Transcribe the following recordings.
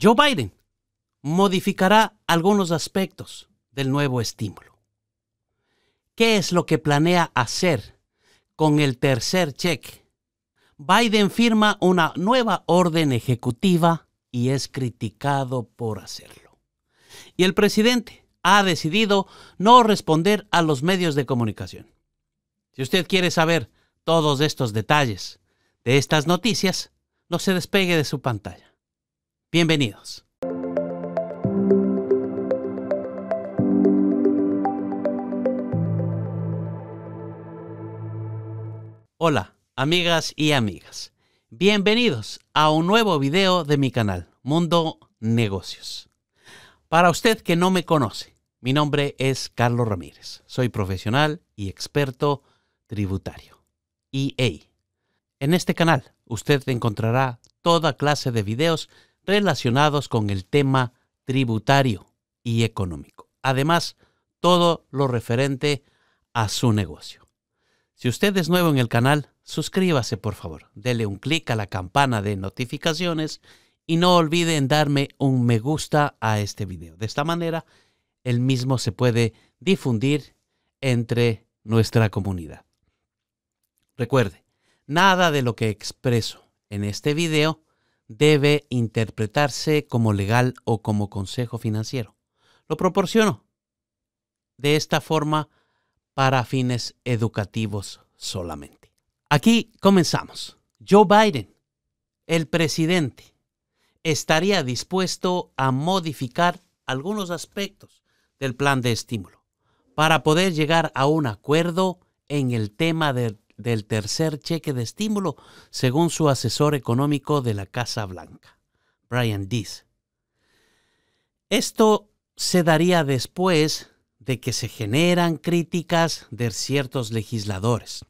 Joe Biden modificará algunos aspectos del nuevo estímulo. ¿Qué es lo que planea hacer con el tercer cheque? Biden firma una nueva orden ejecutiva y es criticado por hacerlo. Y el presidente ha decidido no responder a los medios de comunicación. Si usted quiere saber todos estos detalles de estas noticias, no se despegue de su pantalla. Bienvenidos. Hola, amigas y amigas. Bienvenidos a un nuevo video de mi canal, Mundo Negocios. Para usted que no me conoce, mi nombre es Carlos Ramírez. Soy profesional y experto tributario, EA. En este canal usted encontrará toda clase de videos relacionados con el tema tributario y económico. Además, todo lo referente a su negocio. Si usted es nuevo en el canal, suscríbase por favor, dele un clic a la campana de notificaciones y no olviden darme un me gusta a este video. De esta manera, el mismo se puede difundir entre nuestra comunidad. Recuerde, nada de lo que expreso en este video debe interpretarse como legal o como consejo financiero. Lo proporciono de esta forma para fines educativos solamente. Aquí comenzamos. Joe Biden, el presidente, estaría dispuesto a modificar algunos aspectos del plan de estímulo para poder llegar a un acuerdo en el tema del del tercer cheque de estímulo, según su asesor económico de la Casa Blanca, Brian Dees. Esto se daría después de que se generan críticas de ciertos legisladores,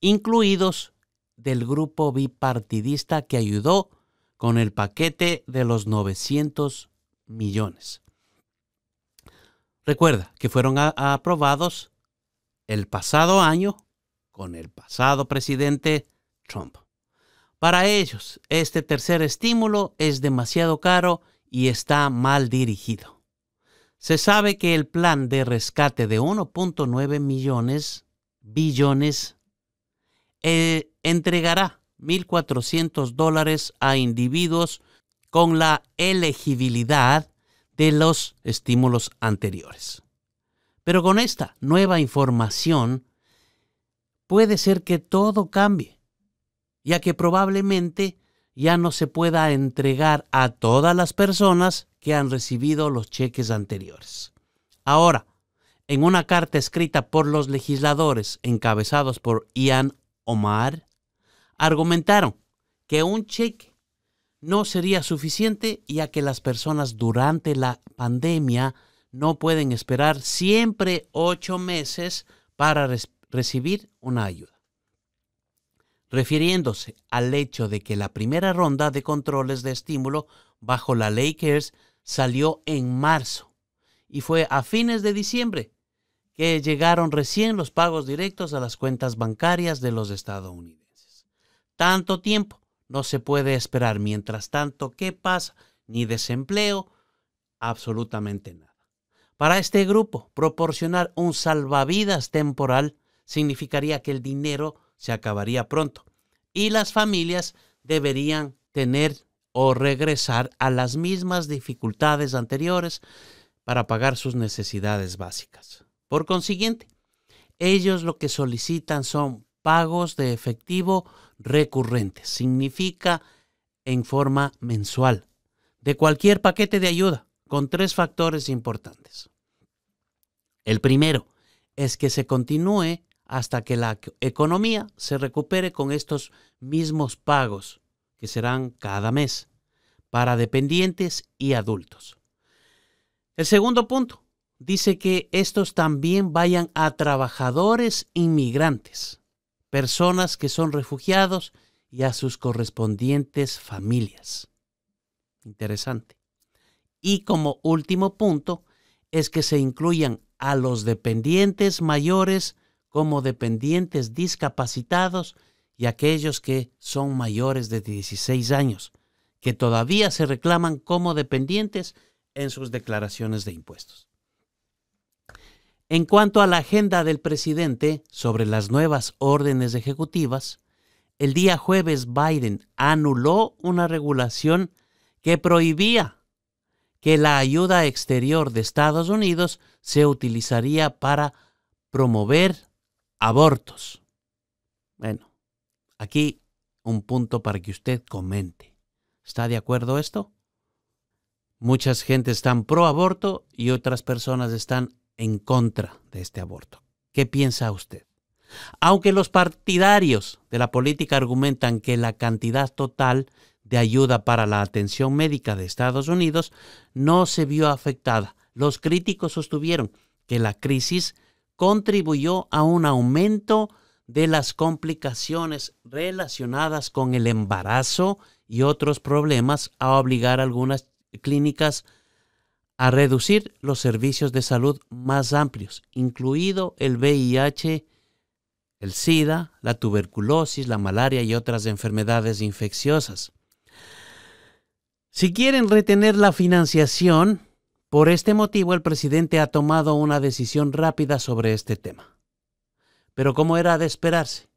incluidos del grupo bipartidista que ayudó con el paquete de los 900 millones. Recuerda que fueron aprobados el pasado año con el pasado presidente Trump. Para ellos, este tercer estímulo es demasiado caro y está mal dirigido. Se sabe que el plan de rescate de 1.9 millones, billones, eh, entregará 1.400 dólares a individuos con la elegibilidad de los estímulos anteriores. Pero con esta nueva información, puede ser que todo cambie, ya que probablemente ya no se pueda entregar a todas las personas que han recibido los cheques anteriores. Ahora, en una carta escrita por los legisladores encabezados por Ian Omar, argumentaron que un cheque no sería suficiente ya que las personas durante la pandemia no pueden esperar siempre ocho meses para recibir una ayuda. Refiriéndose al hecho de que la primera ronda de controles de estímulo bajo la ley CARES salió en marzo y fue a fines de diciembre que llegaron recién los pagos directos a las cuentas bancarias de los estadounidenses. Tanto tiempo no se puede esperar. Mientras tanto, ¿qué pasa? Ni desempleo, absolutamente nada. Para este grupo, proporcionar un salvavidas temporal significaría que el dinero se acabaría pronto y las familias deberían tener o regresar a las mismas dificultades anteriores para pagar sus necesidades básicas. Por consiguiente, ellos lo que solicitan son pagos de efectivo recurrentes, significa en forma mensual, de cualquier paquete de ayuda, con tres factores importantes. El primero es que se continúe hasta que la economía se recupere con estos mismos pagos que serán cada mes para dependientes y adultos. El segundo punto dice que estos también vayan a trabajadores inmigrantes, personas que son refugiados y a sus correspondientes familias. Interesante. Y como último punto es que se incluyan a los dependientes mayores como dependientes discapacitados y aquellos que son mayores de 16 años, que todavía se reclaman como dependientes en sus declaraciones de impuestos. En cuanto a la agenda del presidente sobre las nuevas órdenes ejecutivas, el día jueves Biden anuló una regulación que prohibía que la ayuda exterior de Estados Unidos se utilizaría para promover abortos. Bueno, aquí un punto para que usted comente. ¿Está de acuerdo esto? Muchas gente están pro aborto y otras personas están en contra de este aborto. ¿Qué piensa usted? Aunque los partidarios de la política argumentan que la cantidad total de ayuda para la atención médica de Estados Unidos no se vio afectada, los críticos sostuvieron que la crisis contribuyó a un aumento de las complicaciones relacionadas con el embarazo y otros problemas a obligar a algunas clínicas a reducir los servicios de salud más amplios, incluido el VIH, el SIDA, la tuberculosis, la malaria y otras enfermedades infecciosas. Si quieren retener la financiación, por este motivo, el presidente ha tomado una decisión rápida sobre este tema. Pero como era de esperarse,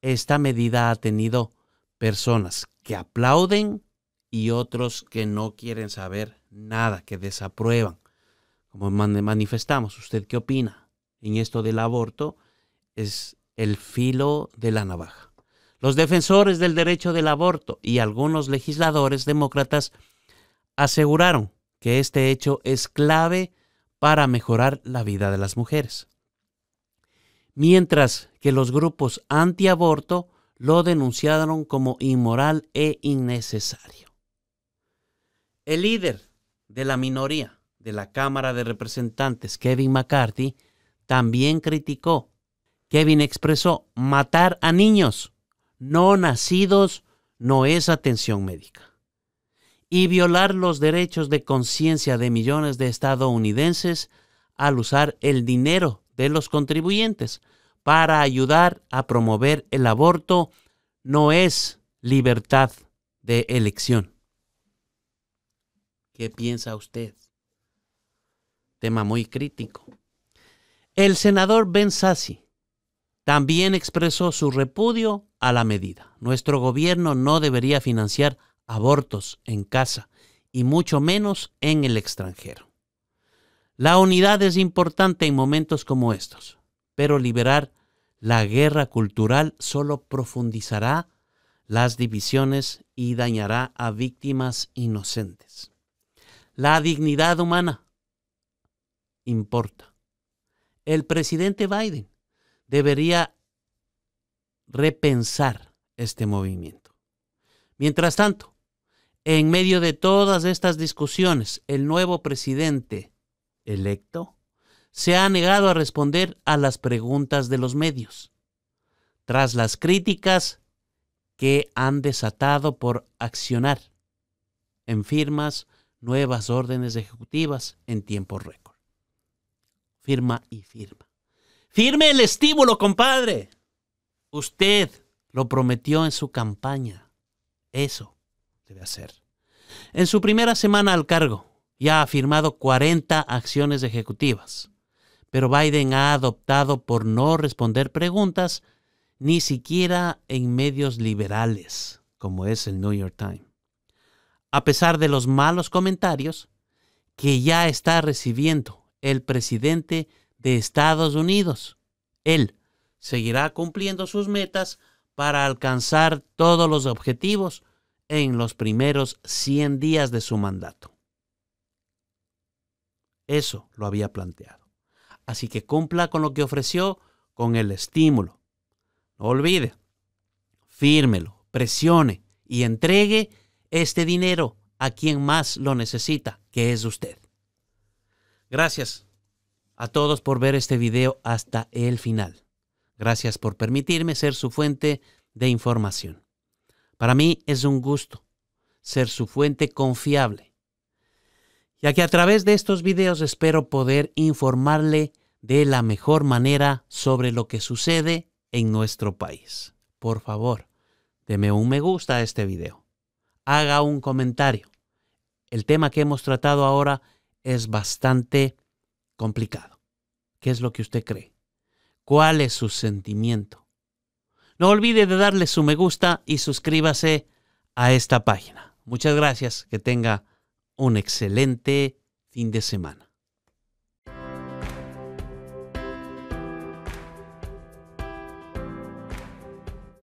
esta medida ha tenido personas que aplauden y otros que no quieren saber nada, que desaprueban. Como manifestamos, ¿usted qué opina? En esto del aborto es el filo de la navaja. Los defensores del derecho del aborto y algunos legisladores demócratas aseguraron que este hecho es clave para mejorar la vida de las mujeres. Mientras que los grupos antiaborto lo denunciaron como inmoral e innecesario. El líder de la minoría de la Cámara de Representantes, Kevin McCarthy, también criticó. Kevin expresó, matar a niños no nacidos no es atención médica y violar los derechos de conciencia de millones de estadounidenses al usar el dinero de los contribuyentes para ayudar a promover el aborto no es libertad de elección. ¿Qué piensa usted? Tema muy crítico. El senador Ben Sassi también expresó su repudio a la medida. Nuestro gobierno no debería financiar abortos en casa y mucho menos en el extranjero. La unidad es importante en momentos como estos, pero liberar la guerra cultural solo profundizará las divisiones y dañará a víctimas inocentes. La dignidad humana importa. El presidente Biden debería repensar este movimiento. Mientras tanto, en medio de todas estas discusiones, el nuevo presidente electo se ha negado a responder a las preguntas de los medios, tras las críticas que han desatado por accionar en firmas nuevas órdenes ejecutivas en tiempo récord. Firma y firma. Firme el estímulo, compadre. Usted lo prometió en su campaña. Eso debe hacer. En su primera semana al cargo, ya ha firmado 40 acciones ejecutivas, pero Biden ha adoptado por no responder preguntas ni siquiera en medios liberales, como es el New York Times. A pesar de los malos comentarios que ya está recibiendo el presidente de Estados Unidos, él seguirá cumpliendo sus metas para alcanzar todos los objetivos en los primeros 100 días de su mandato. Eso lo había planteado. Así que cumpla con lo que ofreció, con el estímulo. No olvide, fírmelo, presione y entregue este dinero a quien más lo necesita, que es usted. Gracias a todos por ver este video hasta el final. Gracias por permitirme ser su fuente de información. Para mí es un gusto ser su fuente confiable, ya que a través de estos videos espero poder informarle de la mejor manera sobre lo que sucede en nuestro país. Por favor, deme un me gusta a este video. Haga un comentario. El tema que hemos tratado ahora es bastante complicado. ¿Qué es lo que usted cree? ¿Cuál es su sentimiento? No olvide de darle su me gusta y suscríbase a esta página. Muchas gracias, que tenga un excelente fin de semana.